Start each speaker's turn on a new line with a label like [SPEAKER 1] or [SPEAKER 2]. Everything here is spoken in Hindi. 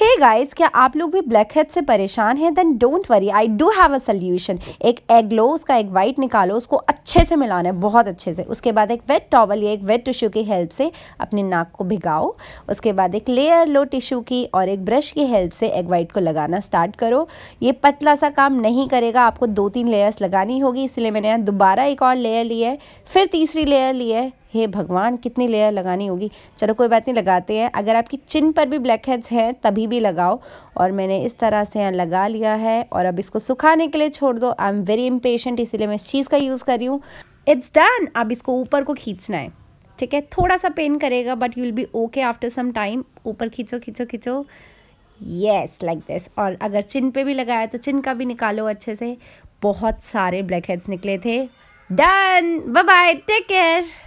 [SPEAKER 1] हे hey गाइस क्या आप लोग भी ब्लैक हेड से परेशान हैं then don't worry I do have a solution एक एग लो उसका एक वाइट निकालो उसको अच्छे से मिलाना है बहुत अच्छे से उसके बाद एक वेट टॉवल या एक वेट टिश्यू की हेल्प से अपने नाक को भिगाओ उसके बाद एक लेयर लो टिश्यू की और एक ब्रश की हेल्प से एग वाइट को लगाना स्टार्ट करो ये पतला सा काम नहीं करेगा आपको दो तीन लेयर्स लगानी होगी इसलिए मैंने यहाँ दोबारा एक और लेयर लिया है फिर तीसरी लेयर लिया है हे भगवान कितनी लेयर लगानी होगी चलो कोई बात नहीं लगाते हैं अगर आपकी चिन पर भी ब्लैक हेड्स हैं तभी भी लगाओ और मैंने इस तरह से यहाँ लगा लिया है और अब इसको सुखाने के लिए छोड़ दो आई एम वेरी इम्पेशेंट इसीलिए मैं इस चीज़ का यूज़ कर रही हूँ इट्स डन अब इसको ऊपर को खींचना है ठीक है थोड़ा सा पेन करेगा but you will be okay after some time ऊपर खींचो खींचो खींचो येस लाइक दिस और अगर चिन पे भी लगाया तो चिन का भी निकालो अच्छे से बहुत सारे ब्लैक हेड्स निकले थे done bye bye take care